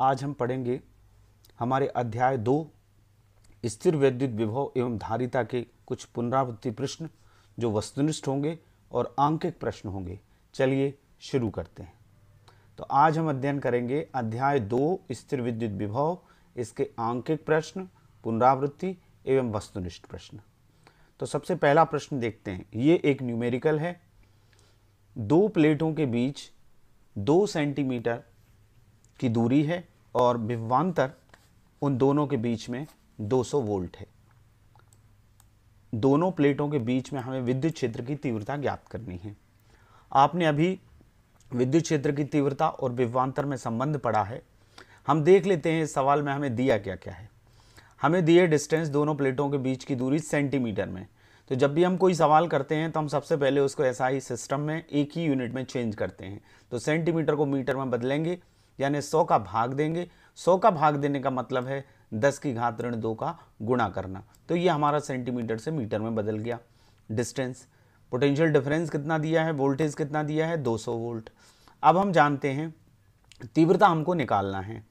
आज हम पढ़ेंगे हमारे अध्याय दो स्थिर वैद्युत विभव एवं धारिता के कुछ पुनरावृत्ति प्रश्न जो वस्तुनिष्ठ होंगे और आंकिक प्रश्न होंगे चलिए शुरू करते हैं तो आज हम अध्ययन करेंगे अध्याय दो स्थिर विद्युत विभव इसके आंकिक प्रश्न पुनरावृत्ति एवं वस्तुनिष्ठ प्रश्न तो सबसे पहला प्रश्न देखते हैं ये एक न्यूमेरिकल है दो प्लेटों के बीच दो सेंटीमीटर की दूरी है और विभवान्तर उन दोनों के बीच में 200 वोल्ट है दोनों प्लेटों के बीच में हमें विद्युत क्षेत्र की तीव्रता ज्ञात करनी है आपने अभी विद्युत क्षेत्र की तीव्रता और विभवान्तर में संबंध पड़ा है हम देख लेते हैं इस सवाल में हमें दिया क्या क्या है हमें दिए डिस्टेंस दोनों प्लेटों के बीच की दूरी सेंटीमीटर में तो जब भी हम कोई सवाल करते हैं तो हम सबसे पहले उसको ऐसा ही सिस्टम में एक ही यूनिट में चेंज करते हैं तो सेंटीमीटर को मीटर में बदलेंगे यानी सौ का भाग देंगे सौ का भाग देने का मतलब है दस की घात ऋण दो का गुणा करना तो ये हमारा सेंटीमीटर से मीटर में बदल गया डिस्टेंस पोटेंशियल डिफरेंस कितना दिया है वोल्टेज कितना दिया है 200 वोल्ट अब हम जानते हैं तीव्रता हमको निकालना है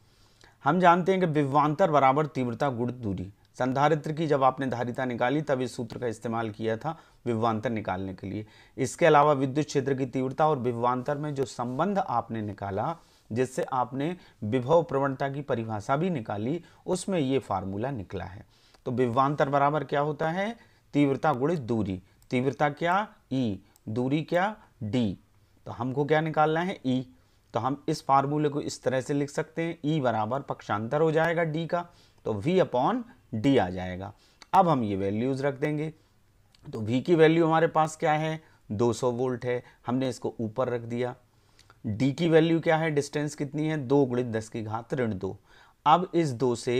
हम जानते हैं कि विवान्तर बराबर तीव्रता गुड़ दूरी संधारित्र की जब आपने धारिता निकाली तब इस सूत्र का इस्तेमाल किया था विवान्तर निकालने के लिए इसके अलावा विद्युत क्षेत्र की तीव्रता और विवान्तर में जो संबंध आपने निकाला जिससे आपने विभव प्रवणता की परिभाषा भी निकाली उसमें ये फार्मूला निकला है तो विभवान्तर बराबर क्या होता है तीव्रता गुणित दूरी तीव्रता क्या ई e। दूरी क्या डी तो हमको क्या निकालना है ई e। तो हम इस फार्मूले को इस तरह से लिख सकते हैं ई e बराबर पक्षांतर हो जाएगा डी का तो वी अपॉन डी आ जाएगा अब हम ये वैल्यूज़ रख देंगे तो वी की वैल्यू हमारे पास क्या है 200 वोल्ट है हमने इसको ऊपर रख दिया डी की वैल्यू क्या है डिस्टेंस कितनी है दो गुणित दस की घात ऋण दो अब इस दो से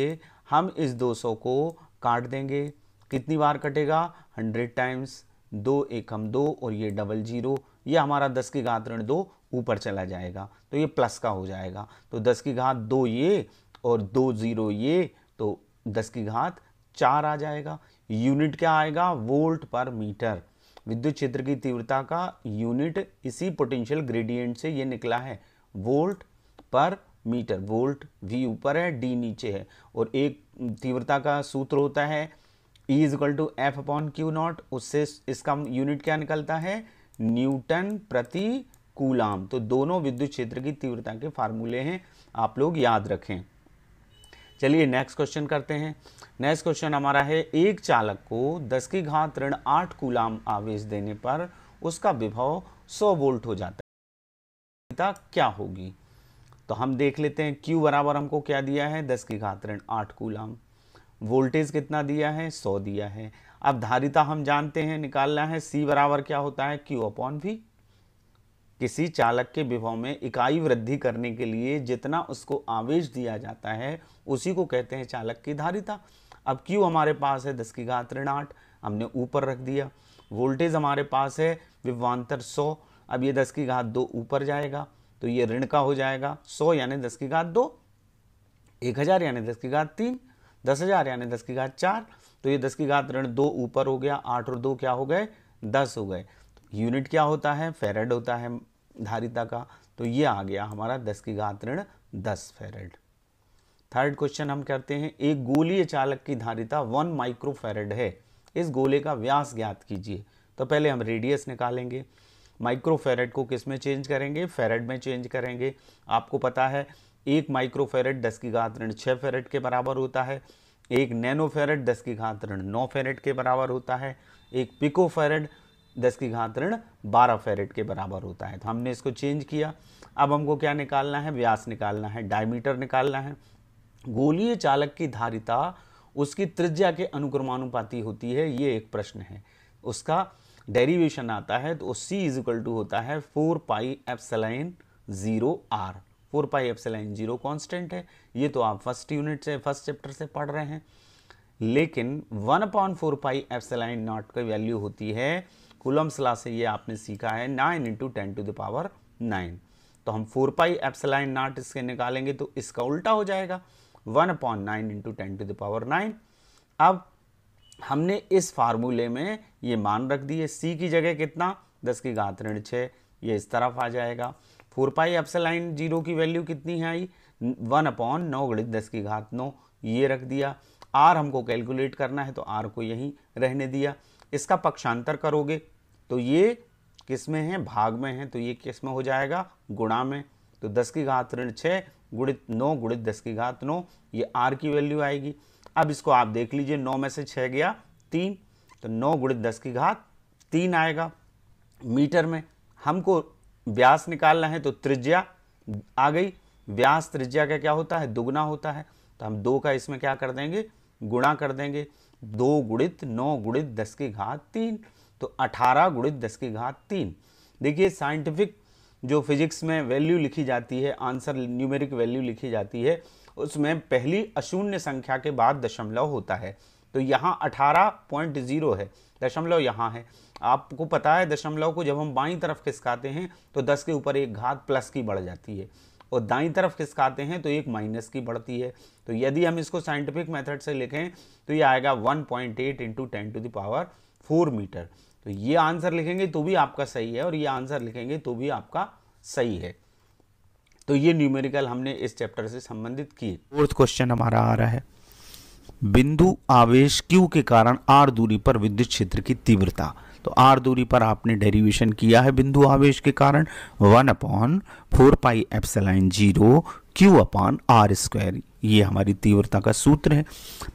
हम इस दो सौ को काट देंगे कितनी बार कटेगा हंड्रेड टाइम्स दो एक हम दो और ये डबल जीरो ये हमारा दस की घात ऋण दो ऊपर चला जाएगा तो ये प्लस का हो जाएगा तो दस की घात दो ये और दो ज़ीरो ये तो दस की घात चार आ जाएगा यूनिट क्या आएगा वोल्ट पर मीटर विद्युत क्षेत्र की तीव्रता का यूनिट इसी पोटेंशियल ग्रेडियंट से ये निकला है वोल्ट पर मीटर वोल्ट वी ऊपर है डी नीचे है और एक तीव्रता का सूत्र होता है E is equal to F upon Q not उससे इसका यूनिट क्या निकलता है न्यूटन प्रति कूलाम तो दोनों विद्युत क्षेत्र की तीव्रता के फार्मूले हैं आप लोग याद रखें चलिए नेक्स्ट क्वेश्चन करते हैं नेक्स्ट क्वेश्चन हमारा है एक चालक को 10 की घात ऋण आठ कूलाम आवेश देने पर उसका विभव 100 वोल्ट हो जाता है क्या होगी तो हम देख लेते हैं Q बराबर हमको क्या दिया है 10 की घात ऋण आठ कूलाम वोल्टेज कितना दिया है 100 दिया है अब धारिता हम जानते हैं निकालना है सी बराबर क्या होता है क्यू अपॉन वी किसी चालक के विभव में इकाई वृद्धि करने के लिए जितना उसको आवेश दिया जाता है उसी को कहते हैं चालक की धारिता अब क्यू हमारे पास है दस की घात ऋण आठ हमने ऊपर रख दिया वोल्टेज हमारे पास है विभवान्तर सौ अब ये दस की घात दो ऊपर जाएगा तो ये ऋण का हो जाएगा सौ यानी दस की घात दो एक हज़ार यानी दस की घात तीन दस हज़ार यानी दस की घात चार तो ये दस की घात ऋण दो ऊपर हो गया आठ और दो क्या हो गए दस हो गए यूनिट क्या होता है फेरेड होता है धारिता का तो ये आ गया हमारा दस की घात ऋण दस फेरेड थर्ड क्वेश्चन हम करते हैं एक गोलीय चालक की धारिता वन माइक्रो फेरेड है इस गोले का व्यास ज्ञात कीजिए तो पहले हम रेडियस निकालेंगे माइक्रो फेरेड को किस में चेंज करेंगे फेरेड में चेंज करेंगे आपको पता है एक माइक्रो फेरेड दस की घात ऋण छः फेरेड के बराबर होता है एक नैनो फेरेड दस की घात ऋण नौ फेरेड के बराबर होता है एक पिको फेरेड दस की घात ऋण बारह फेरेट के बराबर होता है तो हमने इसको चेंज किया अब हमको क्या निकालना है व्यास निकालना है डायमीटर निकालना है गोलीय चालक की धारिता उसकी त्रिज्या के अनुक्रमानुपाती होती है ये एक प्रश्न है उसका डेरिवेशन आता है तो सी इज इक्वल टू होता है four pi epsilon zero R four pi epsilon zero constant है ये तो आप फर्स्ट यूनिट से फर्स्ट चैप्टर से पढ़ रहे हैं लेकिन one upon four pi epsilon not का वैल्यू होती है कुलम्स ला से ये आपने सीखा है nine into ten to the power nine तो हम फोर पाई एप्सलाइन नॉट इसके निकालेंगे तो इसका उल्टा हो जाएगा one upon nine into ten to the power nine अब हमने इस फार्मूले में ये मान रख दिए सी की जगह कितना दस की घात ऋण छः ये इस तरफ आ जाएगा फोर पाई एप्सलाइन जीरो की वैल्यू कितनी है आई वन अपॉन नौ गणित दस की घात नौ ये रख दिया आर हमको कैलकुलेट करना है तो आर को यहीं रहने दिया इसका पक्षांतर करोगे तो ये किस में है भाग में है तो ये किस में हो जाएगा गुणा में तो दस की घात ऋण छः गुणित नौ गुणित दस की घात नौ ये आर की वैल्यू आएगी अब इसको आप देख लीजिए नौ में से छः गया तीन तो नौ गुणित दस की घात तीन आएगा मीटर में हमको व्यास निकालना है तो त्रिज्या आ गई व्यास त्रिज्या का क्या होता है दुगना होता है तो हम दो का इसमें क्या कर देंगे गुणा कर देंगे दो गुणित नौ गुणित दस के घात तीन तो अठारह गुणित दस के घात तीन देखिए साइंटिफिक जो फिजिक्स में वैल्यू लिखी जाती है आंसर न्यूमेरिक वैल्यू लिखी जाती है उसमें पहली अशून्य संख्या के बाद दशमलव होता है तो यहाँ अठारह पॉइंट जीरो है दशमलव यहाँ है आपको पता है दशमलव को जब हम बाई तरफ खिसकाते हैं तो दस के ऊपर एक घात प्लस की बढ़ जाती है और दाई तरफ खिसकाते हैं तो एक माइनस की बढ़ती है तो यदि हम इसको साइंटिफिक मेथड से लिखें तो ये आएगा one point eight into ten to the power four metre तो ये आंसर लिखेंगे तो भी आपका सही है और ये आंसर लिखेंगे तो भी आपका सही है तो ये न्यूमेरिकल हमने इस चैप्टर से संबंधित किए फोर्थ क्वेश्चन हमारा आ रहा है बिंदु आवेश क्यू के कारण आर दूरी पर विद्युत क्षेत्र की तीव्रता तो आर दूरी पर आपने डेरिवेशन किया है बिंदु आवेश के कारण one upon four pi epsilon zero Q upon R square ये हमारी तीव्रता का सूत्र है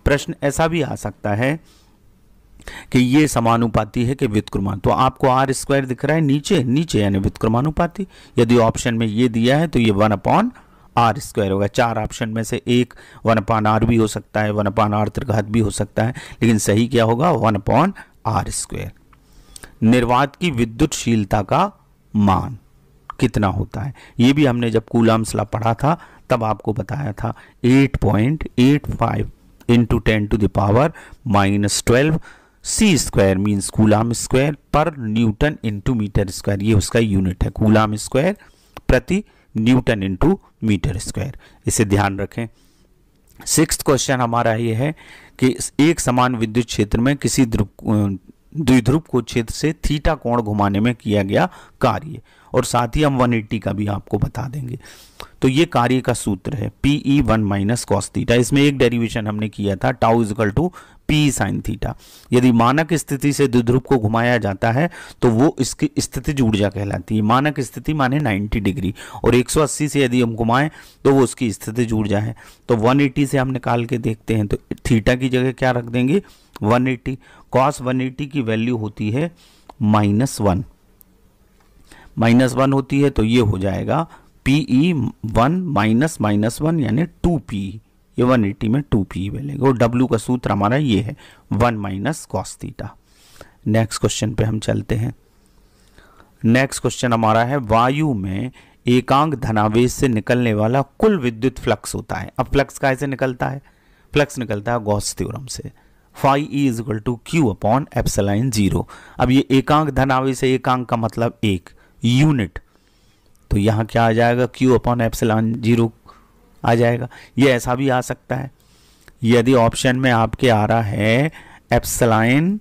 प्रश्न ऐसा भी आ सकता है कि ये समानुपाति है कि व्युतक्रमान तो आपको आर स्क्वायर दिख रहा है नीचे नीचे यानी व्युतक्रमानुपाती यदि ऑप्शन में ये दिया है तो ये वन अपॉन आर स्क्वायर होगा चार ऑप्शन में से एक वन अपॉन आर भी हो सकता है वन अपॉन आर त्रिघात भी हो सकता है लेकिन सही क्या होगा वन अपॉन आर स्क्वायर निर्वात की विद्युतशीलता का मान कितना होता है ये भी हमने जब कूलाम सला पढ़ा था तब आपको बताया था 8.85 point eight five into ten to the power minus twelve C square means coulomb square पर न्यूटन इंटू मीटर स्क्वायर ये उसका यूनिट है कूलाम स्क्वायर प्रति न्यूटन इंटू मीटर स्क्वायर इसे ध्यान रखें सिक्स क्वेश्चन हमारा ये है कि एक समान विद्युत क्षेत्र में किसी द्विध्रुव को क्षेत्र से थीटा कोण घुमाने में किया गया कार्य और साथ ही हम 180 का भी आपको बता देंगे तो ये कार्य का सूत्र है P E e one minus cos theta इसमें एक डेरिवेशन हमने किया था tau is equal to P sine theta यदि मानक स्थिति से द्विध्रुव को घुमाया जाता है तो वो इसकी स्थिति ऊर्जा कहलाती है मानक स्थिति माने 90 डिग्री और 180 से यदि हम घुमाएं तो वो उसकी स्थिति ऊर्जा है तो 180 से हम निकाल के देखते हैं तो थीटा की जगह क्या रख देंगे one eighty cos one eighty की वैल्यू होती है माइनस वन माइनस वन होती है तो ये हो जाएगा P E one minus minus one यानी टू पी ये वन एटी में टू पी मिलेगा और डब्ल्यू का सूत्र हमारा ये है one minus cos theta next question पे हम चलते हैं नेक्स्ट क्वेश्चन हमारा है वायु में एकांक धनावेश से निकलने वाला कुल विद्युत फ्लक्स होता है अब फ्लक्स कैसे निकलता है फ्लक्स निकलता है गॉस थ्योरम से five E is equal to Q upon epsilon zero अब ये एकांक धनावेश है एकांक का मतलब एक यूनिट तो यहाँ क्या आ जाएगा क्यू अपॉन एप्सलाइन जीरो आ जाएगा ये ऐसा भी आ सकता है यदि ऑप्शन में आपके आ रहा है एप्सलाइन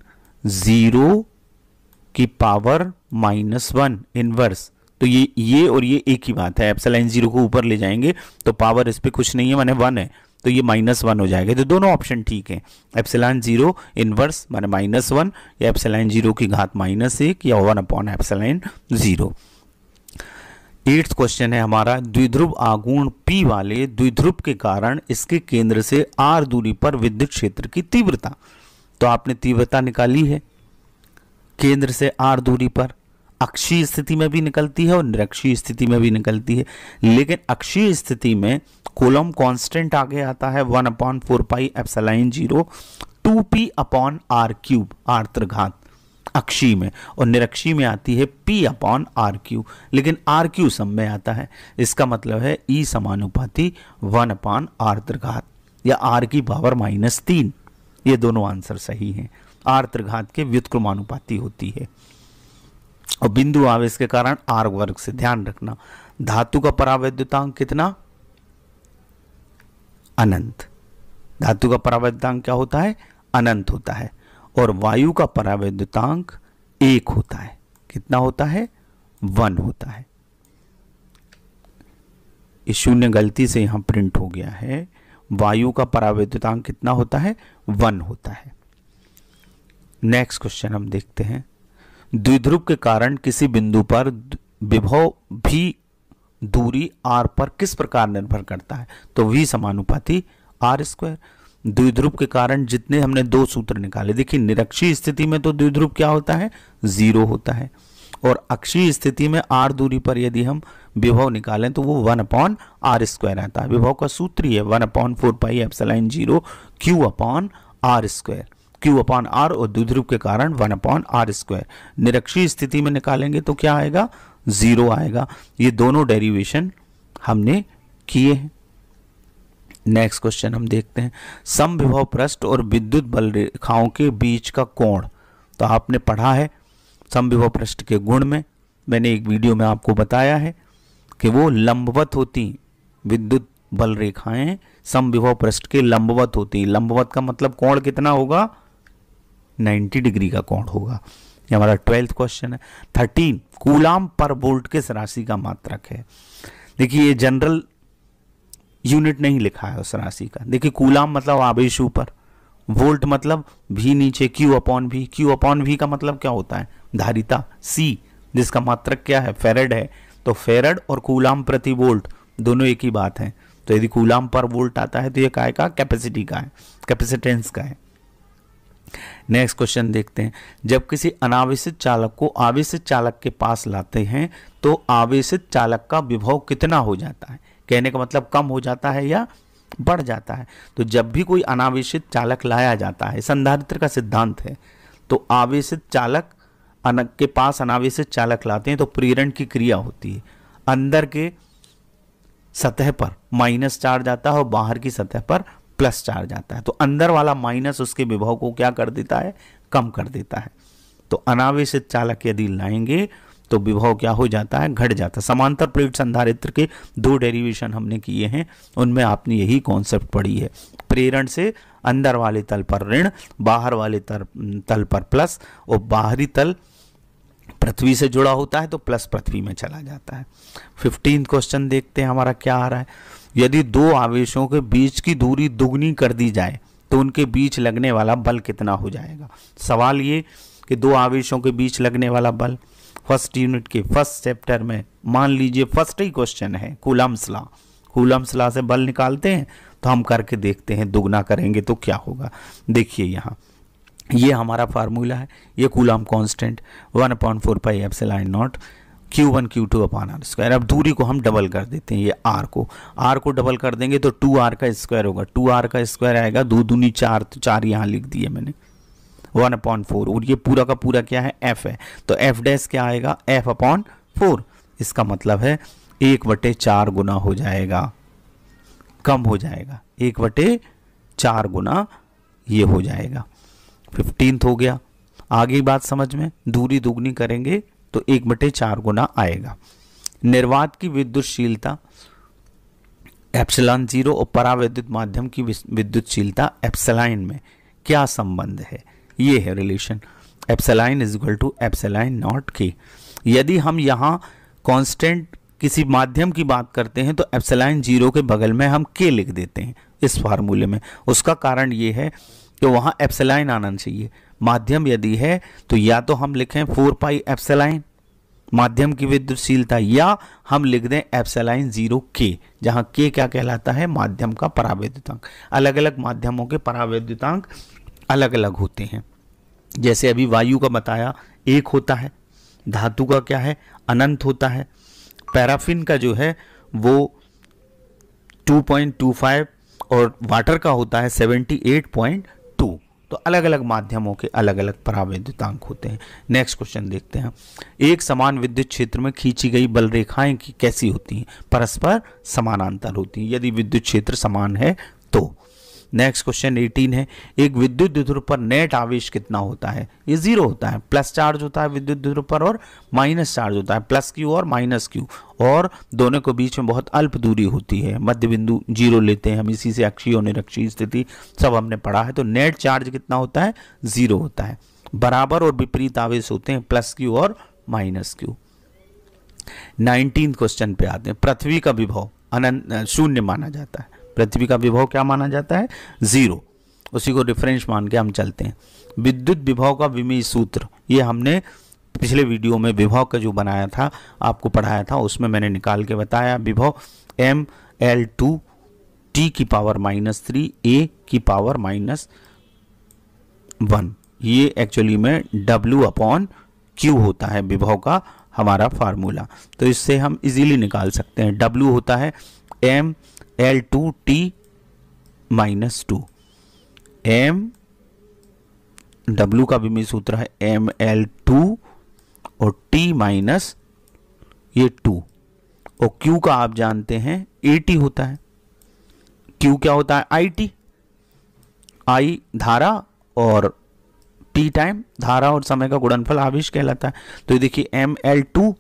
ज़ीरो की पावर माइनस वन इनवर्स तो ये ये और ये एक ही बात है एप्सलाइन ज़ीरो को ऊपर ले जाएंगे तो पावर इस पर कुछ नहीं है मैंने वन है तो ये माइनस वन हो जाएगा तो दोनों ऑप्शन ठीक है एप्सलाइन जीरो इनवर्स माने माइनस वन या एप्सलाइन जीरो की घात माइनस एक या one upon epsilon zero eighth question है हमारा द्विध्रुव आगुण पी वाले द्विध्रुव के कारण इसके केंद्र से आर दूरी पर विद्युत क्षेत्र की तीव्रता तो आपने तीव्रता निकाली है केंद्र से आर दूरी पर अक्षीय स्थिति में भी निकलती है और निरक्षीय स्थिति में भी निकलती है लेकिन अक्षीय स्थिति में कोलम कांस्टेंट आगे आता है one upon four pi epsilon zero two P upon R cube R त्रिघात अक्षी में और निरक्षी में आती है पी अपॉन आर क्यू लेकिन आर क्यू सम में आता है इसका मतलब है ई समानुपाती वन अपॉन आर त्रिघात या आर की पावर माइनस तीन ये दोनों आंसर सही हैं आर त्रिघात के व्युत्क्रमानुपाती होती है और बिंदु आवेश के कारण आर वर्ग से ध्यान रखना धातु का परावैद्युतांक कितना अनंत धातु का परावैद्युतांक क्या होता है अनंत होता है और वायु का परावैद्युतांक एक होता है कितना होता है वन होता है इस शून्य गलती से यहां प्रिंट हो गया है वायु का परावैद्युतांक कितना होता है वन होता है नेक्स्ट क्वेश्चन हम देखते हैं द्विध्रुव के कारण किसी बिंदु पर विभव भी दूरी आर पर किस प्रकार निर्भर करता है तो वी समानुपाती आर स्क्वायर द्विध्रुव के कारण जितने हमने दो सूत्र निकाले देखिए निरक्षी स्थिति में तो द्विध्रुव क्या होता है जीरो होता है और अक्षीय स्थिति में आर दूरी पर यदि हम विभव निकालें तो वो वन अपॉन आर स्क्वायर आता है विभव का सूत्र ही है one upon four pi epsilon zero Q upon R square Q upon R और द्विध्रुव के कारण वन अपॉन आर स्क्वायर निरक्षी स्थिति में निकालेंगे तो क्या आएगा जीरो आएगा ये दोनों डेरिवेशन हमने किए हैं नेक्स्ट क्वेश्चन हम देखते हैं सम विभव पृष्ठ और विद्युत बल रेखाओं के बीच का कोण तो आपने पढ़ा है सम विभव पृष्ठ के गुण में मैंने एक वीडियो में आपको बताया है कि वो लंबवत होती विद्युत बल रेखाएं सम विभव पृष्ठ के लंबवत होती लंबवत का मतलब कोण कितना होगा 90 डिग्री का कोण होगा ये हमारा ट्वेल्थ क्वेश्चन है थर्टीन कूलाम पर बोल्ट किस राशि का मात्रक है देखिए ये जनरल यूनिट नहीं लिखा है उस राशि का देखिए कूलाम मतलब आवेश ऊपर वोल्ट मतलब भी नीचे क्यू अपॉन भी क्यू अपॉन भी का मतलब क्या होता है धारिता सी जिसका मात्रक क्या है फेरेड है तो फेरेड और कूलाम प्रति वोल्ट दोनों एक ही बात है तो यदि कूलाम पर वोल्ट आता है तो ये काय का कैपेसिटी का है कैपेसिटेंस का है नेक्स्ट क्वेश्चन देखते हैं जब किसी अनावेशित चालक को आवेशित चालक के पास लाते हैं तो आवेशित चालक का विभव कितना हो जाता है कहने का मतलब कम हो जाता है या बढ़ जाता है तो जब भी कोई अनावेशित चालक लाया जाता है संधारित्र का सिद्धांत है तो आवेशित चालक के पास अनावेशित चालक लाते हैं तो प्रेरण की क्रिया होती है अंदर के सतह पर माइनस चार्ज आता है और बाहर की सतह पर प्लस चार्ज आता है तो अंदर वाला माइनस उसके विभव को क्या कर देता है कम कर देता है तो अनावेश चालक यदि लाएंगे तो विभव क्या हो जाता है घट जाता है समांतर प्लेट संधारित्र के दो डेरिवेशन हमने किए हैं उनमें आपने यही कॉन्सेप्ट पढ़ी है प्रेरण से अंदर वाले तल पर ऋण बाहर वाले तल तल पर प्लस और बाहरी तल पृथ्वी से जुड़ा होता है तो प्लस पृथ्वी में चला जाता है फिफ्टीन क्वेश्चन देखते हैं हमारा क्या आ रहा है यदि दो आवेशों के बीच की दूरी दुगनी कर दी जाए तो उनके बीच लगने वाला बल कितना हो जाएगा सवाल ये कि दो आवेशों के बीच लगने वाला बल फर्स्ट यूनिट के फर्स्ट चैप्टर में मान लीजिए फर्स्ट ही क्वेश्चन है कूलम्स लॉ से बल निकालते हैं तो हम करके देखते हैं दुगना करेंगे तो क्या होगा देखिए यहाँ ये हमारा फार्मूला है ये coulomb constant one point four pi F not Q1 one Q two upon R square अब दूरी को हम डबल कर देते हैं ये R को R को डबल कर देंगे तो टू आर का स्क्वायर होगा टू आर का स्क्वायर आएगा दो दूनी चार तो चार यहाँ लिख दिए मैंने वन अपॉन फोर और ये पूरा का पूरा क्या है F है तो F डैस क्या आएगा F अपॉन फोर इसका मतलब है एक बटे चार गुना हो जाएगा कम हो जाएगा एक बटे चार गुना ये हो जाएगा फिफ्टींथ हो गया आगे बात समझ में दूरी दुगनी करेंगे तो एक बटे चार गुना आएगा निर्वात की विद्युतशीलता एप्सलान जीरो और परावैद्युत माध्यम की विद्युतशीलता एप्सलाइन में क्या संबंध है ये है relation epsilon is equal to epsilon not के यदि हम यहाँ कांस्टेंट किसी माध्यम की बात करते हैं तो एप्सलाइन जीरो के बगल में हम के लिख देते हैं इस फार्मूले में उसका कारण ये है कि वहाँ एप्सलाइन आना चाहिए माध्यम यदि है तो या तो हम लिखें फोर पाई एप्सलाइन माध्यम की विद्युतशीलता या हम लिख दें एप्सलाइन जीरो के जहाँ के क्या कहलाता है माध्यम का परावैद्युतांक अलग अलग माध्यमों के परावैद्युतांक अलग अलग होते हैं जैसे अभी वायु का बताया एक होता है धातु का क्या है अनंत होता है पैराफिन का जो है वो 2.25 और वाटर का होता है तो अलग अलग माध्यमों के अलग अलग परावैद्युतांक होते हैं नेक्स्ट क्वेश्चन देखते हैं एक समान विद्युत क्षेत्र में खींची गई बल रेखाएं की कैसी होती हैं परस्पर समानांतर होती हैं यदि विद्युत क्षेत्र समान है तो नेक्स्ट क्वेश्चन 18 है एक विद्युत ध्रुव पर नेट आवेश कितना होता है ये जीरो होता है प्लस चार्ज होता है विद्युत ध्रुव पर और माइनस चार्ज होता है प्लस क्यू और माइनस क्यू और दोनों के बीच में बहुत अल्प दूरी होती है मध्य बिंदु जीरो लेते हैं हम इसी से अक्षीय और निरक्षीय स्थिति सब हमने पढ़ा है तो नेट चार्ज कितना होता है जीरो होता है बराबर और विपरीत आवेश होते हैं प्लस क्यू और माइनस क्यू नाइनटीन क्वेश्चन पे आते हैं पृथ्वी का विभव अनंत शून्य माना जाता है पृथ्वी का विभव क्या माना जाता है जीरो उसी को डिफरेंस मान के हम चलते हैं विद्युत विभव का विमी सूत्र ये हमने पिछले वीडियो में विभव का जो बनाया था आपको पढ़ाया था उसमें मैंने निकाल के बताया विभव एम एल टू टी की पावर माइनस थ्री ए की पावर माइनस वन ये एक्चुअली में डब्ल्यू अपॉन क्यू होता है विभव का हमारा फार्मूला तो इससे हम इजीली निकाल सकते हैं डब्ल्यू होता है M L two T minus two M W का भी सूत्र है एम एल टू और टी माइनस ये टू और क्यू का आप जानते हैं ए टी होता है क्यू क्या होता है आई टी आई धारा और टी टाइम धारा और समय का गुणनफल आविश कहलाता है तो ये देखिए M L two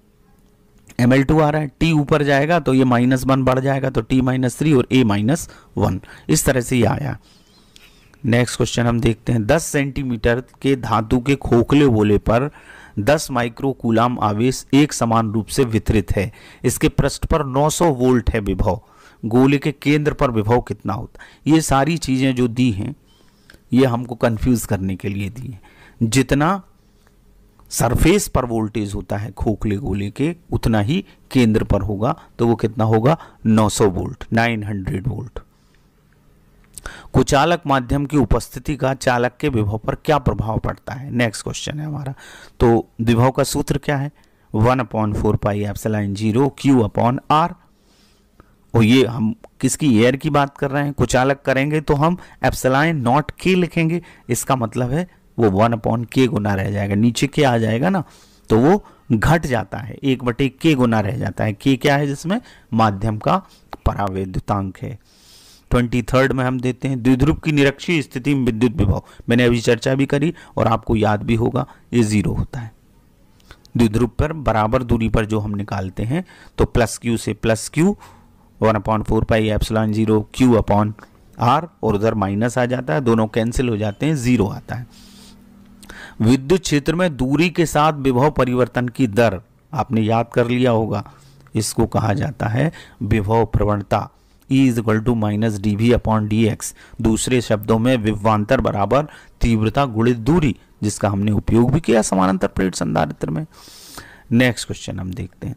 M L two आ रहा है टी ऊपर जाएगा तो ये माइनस वन बढ़ जाएगा तो टी माइनस थ्री और ए माइनस वन इस तरह से ये आया नेक्स्ट क्वेश्चन हम देखते हैं दस सेंटीमीटर के धातु के खोखले गोले पर दस माइक्रो कूलाम आवेश एक समान रूप से वितरित है इसके पृष्ठ पर नौ सौ वोल्ट है विभव गोले के केंद्र पर विभव कितना होता है ये सारी चीज़ें जो दी हैं ये हमको कन्फ्यूज करने के लिए दी हैं जितना सरफेस पर वोल्टेज होता है खोखले गोले के उतना ही केंद्र पर होगा तो वो कितना होगा 900 वोल्ट 900 वोल्ट कुचालक माध्यम की उपस्थिति का चालक के विभव पर क्या प्रभाव पड़ता है नेक्स्ट क्वेश्चन है हमारा तो विभव का सूत्र क्या है one upon four pi epsilon zero Q upon R और ये हम किसकी एयर की बात कर रहे हैं कुचालक करेंगे तो हम एप्सलाइन नॉट के लिखेंगे इसका मतलब है वो वन अपॉन के गुना रह जाएगा नीचे के आ जाएगा ना तो वो घट जाता है एक बटे के गुना रह जाता है के क्या है जिसमें माध्यम का परावैद्युतांक है ट्वेंटी थर्ड में हम देते हैं द्विध्रुव की निरक्षी स्थिति में विद्युत विभव मैंने अभी चर्चा भी करी और आपको याद भी होगा ये जीरो होता है द्विध्रुव पर बराबर दूरी पर जो हम निकालते हैं तो प्लस क्यू से plus Q one upon four pi epsilon zero Q upon R और उधर माइनस आ जाता है दोनों कैंसिल हो जाते हैं ज़ीरो आता है विद्युत क्षेत्र में दूरी के साथ विभव परिवर्तन की दर आपने याद कर लिया होगा इसको कहा जाता है विभव प्रवणता E is equal to minus D V upon D X दूसरे शब्दों में विभवान्तर बराबर तीव्रता गुणित दूरी जिसका हमने उपयोग भी किया समानांतर प्लेट संधारित्र में नेक्स्ट क्वेश्चन हम देखते हैं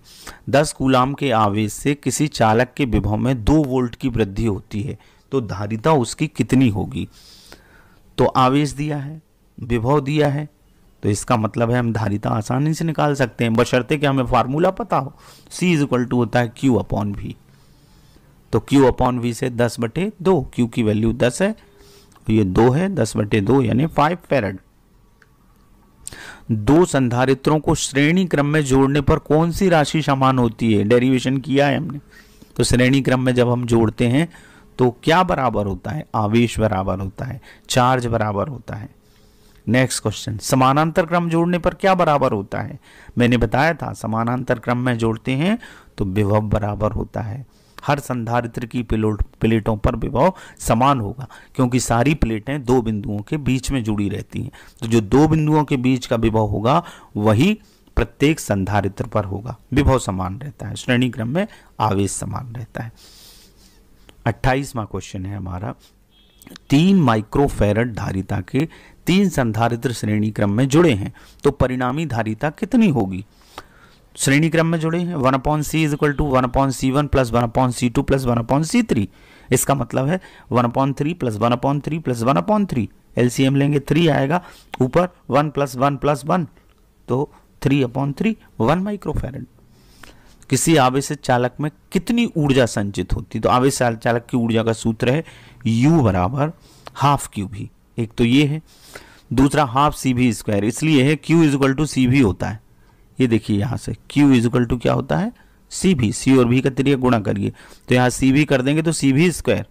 दस गुलाम के आवेश से किसी चालक के विभव में दो वोल्ट की वृद्धि होती है तो धारिता उसकी कितनी होगी तो आवेश दिया है विभव दिया है तो इसका मतलब है हम धारिता आसानी से निकाल सकते हैं बशर्ते कि हमें फार्मूला पता हो सी इज इक्वल टू होता है क्यू अपॉन वी तो क्यू अपॉन वी से दस बटे दो क्यू की वैल्यू दस है ये 2 है दस बटे दो यानी फाइव फेरड दो संधारित्रों को श्रेणी क्रम में जोड़ने पर कौन सी राशि समान होती है डेरिवेशन किया है हमने तो श्रेणी क्रम में जब हम जोड़ते हैं तो क्या बराबर होता है आवेश बराबर होता है चार्ज बराबर होता है नेक्स्ट क्वेश्चन समानांतर क्रम जोड़ने पर क्या बराबर होता है मैंने बताया था समानांतर क्रम में जोड़ते हैं तो विभव बराबर होता है हर संधारित्र की प्लेटों पर विभव समान होगा क्योंकि सारी प्लेटें दो बिंदुओं के बीच में जुड़ी रहती हैं तो जो दो बिंदुओं के बीच का विभव होगा वही प्रत्येक संधारित्र पर होगा विभव समान रहता है श्रेणी क्रम में आवेश समान रहता है अट्ठाईसवा क्वेश्चन है हमारा तीन माइक्रोफेरड धारिता के तीन संधारित्र श्रेणी क्रम में जुड़े हैं तो परिणामी धारिता कितनी होगी श्रेणी क्रम में जुड़े हैं one upon C is equal to one upon C one plus one upon C two plus one upon C three इसका मतलब है one upon three plus one upon three plus one upon three LCM लेंगे three आएगा ऊपर one plus one plus one तो three upon three one microfarad किसी आवेश चालक में कितनी ऊर्जा संचित होती तो आवेश चालक की ऊर्जा का सूत्र है यू बराबर हाफ क्यू भी एक तो ये है दूसरा हाफ सी भी स्क्वायर इसलिए है क्यू इजल टू सी भी होता है ये देखिए यहाँ से क्यू इजल टू क्या होता है सी भी सी और भी का त्रिया गुणा करिए तो यहाँ सी भी कर देंगे तो सी भी स्क्वायर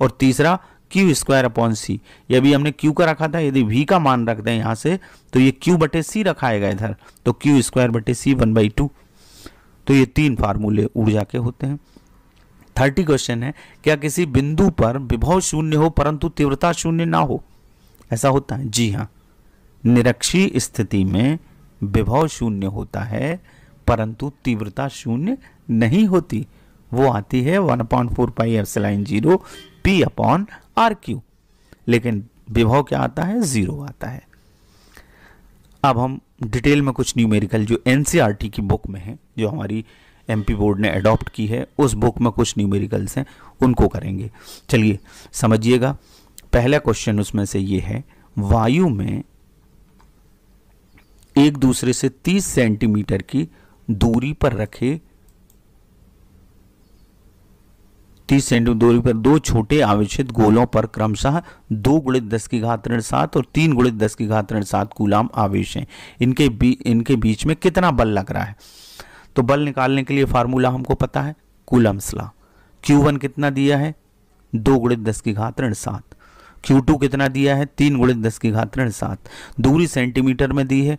और तीसरा क्यू स्क्वायर अपॉन सी ये भी हमने क्यू का रखा था यदि वी का मान रख दें यहाँ से तो ये क्यू बटे सी रखाएगा इधर तो क्यू स्क्वायर बटे सी वन बाई टू तो ये तीन फार्मूले ऊर्जा के होते हैं थर्टी क्वेश्चन है क्या किसी बिंदु पर विभव शून्य हो परंतु तीव्रता शून्य ना हो ऐसा होता है जी हाँ निरक्षी स्थिति में विभव शून्य होता है परंतु तीव्रता शून्य नहीं होती वो आती है one point four pi epsilon zero P upon R Q लेकिन विभव क्या आता है ज़ीरो आता है अब हम डिटेल में कुछ न्यूमेरिकल जो एन e की बुक में है जो हमारी एम बोर्ड ने अडॉप्ट की है उस बुक में कुछ न्यूमेरिकल्स हैं उनको करेंगे चलिए समझिएगा पहला क्वेश्चन उसमें से ये है वायु में एक दूसरे से 30 सेंटीमीटर की दूरी पर रखे 30 सेंटीमीटर दूरी पर दो छोटे आवेशित गोलों पर क्रमशः दो गुणित दस की घात ऋण सात और तीन गुणित दस की घात ऋण सात गुलाम आवेश हैं इनके बी, इनके बीच में कितना बल लग रहा है तो बल निकालने के लिए फार्मूला हमको पता है कुलम्सला क्यू वन कितना दिया है दो गुणित दस की घात ऋण सात Q2 कितना दिया है तीन गुणे दस की घात ऋण सात दूरी सेंटीमीटर में दी है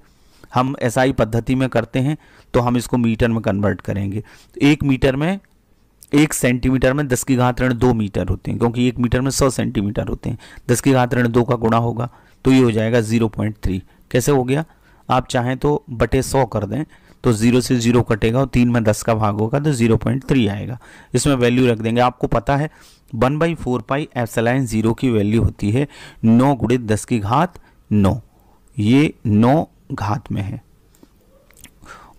हम एसआई पद्धति में करते हैं तो हम इसको मीटर में कन्वर्ट करेंगे एक मीटर में एक सेंटीमीटर में दस की घात ऋण दो मीटर होते हैं क्योंकि एक मीटर में सौ सेंटीमीटर होते हैं दस की घात ऋण दो का गुणा होगा तो ये हो जाएगा ज़ीरो पॉइंट थ्री कैसे हो गया आप चाहें तो बटे सौ कर दें तो जीरो से जीरो कटेगा और तीन में दस का भाग होगा तो जीरो पॉइंट थ्री आएगा इसमें वैल्यू रख देंगे आपको पता है one by four pi epsilon zero की वैल्यू होती है नौ गुड़े दस की घात नौ ये नौ घात में है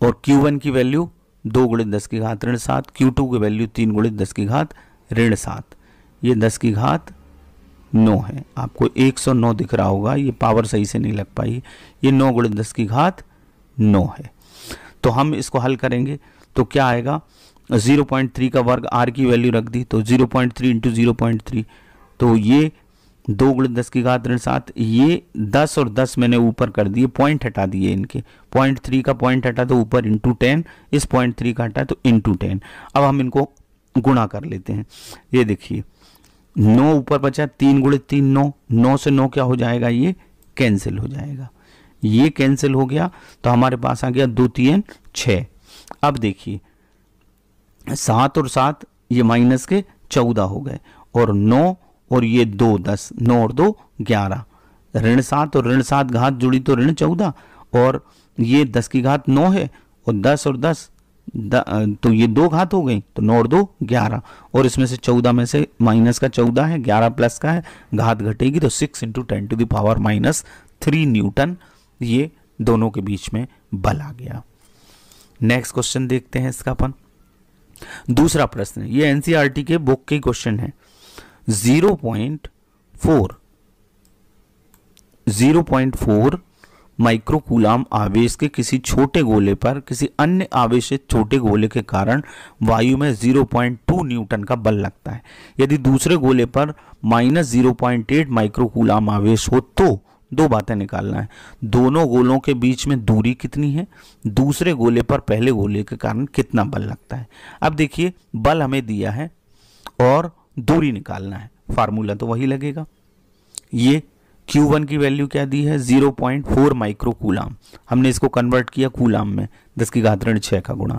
और क्यू वन की वैल्यू दो गुड़े दस की घात ऋण सात क्यू टू की वैल्यू तीन गुड़े दस की घात ऋण सात ये दस की घात नौ है आपको एक सौ नौ दिख रहा होगा ये पावर सही से नहीं लग पाई ये नौ गुड़े दस की घात नौ है तो हम इसको हल करेंगे तो क्या आएगा 0.3 का वर्ग आर की वैल्यू रख दी तो 0.3 point three into zero point three तो ये दो गुण दस की घात ऋण सात ये दस और दस मैंने ऊपर कर दिए पॉइंट हटा दिए इनके पॉइंट थ्री का पॉइंट हटा तो ऊपर इंटू टेन इस पॉइंट थ्री का हटा तो इंटू टेन अब हम इनको गुणा कर लेते हैं ये देखिए नौ ऊपर बचा तीन गुड़े तीन नौ नौ से नौ क्या हो जाएगा ये कैंसिल हो जाएगा ये कैंसिल हो गया तो हमारे पास आ गया दो तीन छ अब देखिए सात और सात ये माइनस के चौदह हो गए और नौ और ये दो दस नौ और दो ग्यारह ऋण सात और ऋण सात घात जुड़ी तो ऋण चौदह और ये दस की घात नौ है और दस और दस द, तो ये दो घात हो गई तो नौ और दो ग्यारह और इसमें से चौदह में से माइनस का चौदह है ग्यारह प्लस का है घात घटेगी तो six into ten to the power minus three newton ये दोनों के बीच में बल आ गया नेक्स्ट क्वेश्चन देखते हैं इसका अपन दूसरा प्रश्न ये एनसीईआरटी e के बुक के क्वेश्चन है zero point four zero point four microcoulomb आवेश के किसी छोटे गोले पर किसी अन्य आवेश छोटे गोले के कारण वायु में 0.2 न्यूटन का बल लगता है यदि दूसरे गोले पर माइनस जीरो माइक्रोकूलाम आवेश हो तो दो बातें निकालना है दोनों गोलों के बीच में दूरी कितनी है दूसरे गोले पर पहले गोले के कारण कितना बल लगता है अब देखिए बल हमें दिया है और दूरी निकालना है फार्मूला तो वही लगेगा ये Q1 की वैल्यू क्या दी है 0.4 माइक्रो कूलाम हमने इसको कन्वर्ट किया कूलाम में दस की घात ऋण छः का गुणा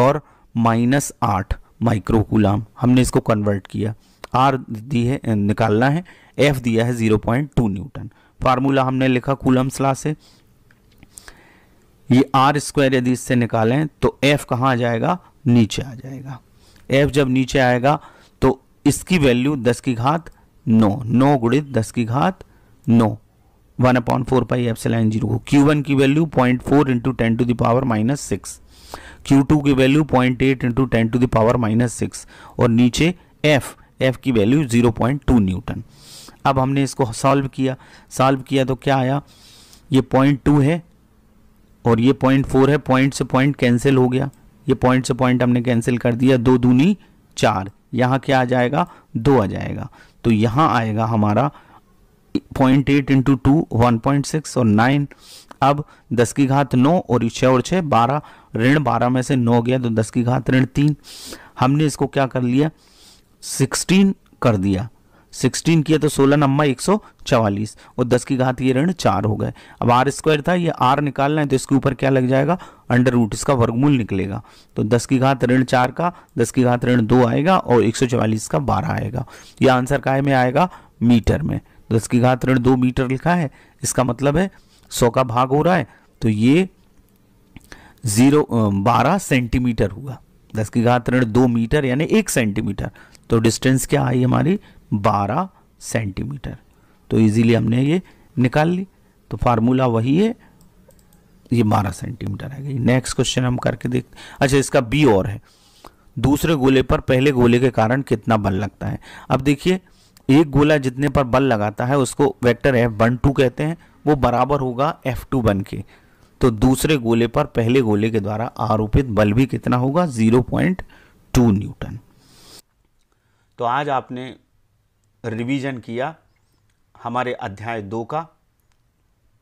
और माइनस आठ माइक्रो कूलाम हमने इसको कन्वर्ट किया आर दी है निकालना है एफ दिया है 0.2 न्यूटन फार्मूला हमने लिखा कूलम्स ला से ये आर स्क्वायर यदि इससे निकालें तो एफ कहाँ आ जाएगा नीचे आ जाएगा एफ जब नीचे आएगा तो इसकी वैल्यू दस की घात नौ नौ गुणित दस की घात नौ one upon four pi epsilon zero Q one की value point four into ten to the power minus six Q two की value point eight into ten to the power minus six और नीचे एफ एफ की value zero point two newton अब हमने इसको solve किया solve किया तो क्या आया ये पॉइंट टू है और ये पॉइंट फोर है पॉइंट से पॉइंट कैंसिल हो गया ये पॉइंट से पॉइंट हमने कैंसिल कर दिया दो दूनी चार यहाँ क्या आ जाएगा दो आ जाएगा तो यहाँ आएगा हमारा point eight into two one point six और नाइन अब दस की घात नौ और छः और छः बारह ऋण बारह में से नौ गया तो दस की घात ऋण तीन हमने इसको क्या कर लिया सिक्सटीन कर दिया सिक्सटीन किया तो सोलह नंबर एक सौ चवालीस और दस की घात ये ऋण चार हो गए अब आर स्क्वायर था ये आर निकालना है तो इसके ऊपर क्या लग जाएगा अंडर रूट इसका वर्गमूल निकलेगा तो दस की घात ऋण चार का दस की घात ऋण दो आएगा और एक सौ चवालीस का बारह आएगा यह आंसर काय में आएगा मीटर में दस की घात ऋण दो मीटर लिखा है इसका मतलब है सौ का भाग हो रहा है तो ये जीरो बारह सेंटीमीटर हुआ दस की घात ऋण दो मीटर यानी एक सेंटीमीटर तो डिस्टेंस क्या आई हमारी बारह सेंटीमीटर तो इजीली हमने ये निकाल ली तो फार्मूला वही है ये बारह सेंटीमीटर आ गई नेक्स्ट क्वेश्चन हम करके देख अच्छा इसका बी और है दूसरे गोले पर पहले गोले के कारण कितना बल लगता है अब देखिए एक गोला जितने पर बल लगाता है उसको वेक्टर एफ वन टू कहते हैं वो बराबर होगा एफ टू बन के तो दूसरे गोले पर पहले गोले के द्वारा आरोपित बल भी कितना होगा जीरो पॉइंट टू न्यूटन तो आज आपने रिवीजन किया हमारे अध्याय दो का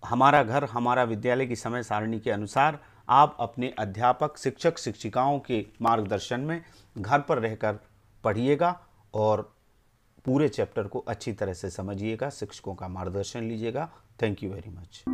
हमारा घर हमारा विद्यालय की समय सारणी के अनुसार आप अपने अध्यापक शिक्षक शिक्षिकाओं के मार्गदर्शन में घर पर रहकर पढ़िएगा और पूरे चैप्टर को अच्छी तरह से समझिएगा शिक्षकों का मार्गदर्शन लीजिएगा थैंक यू वेरी मच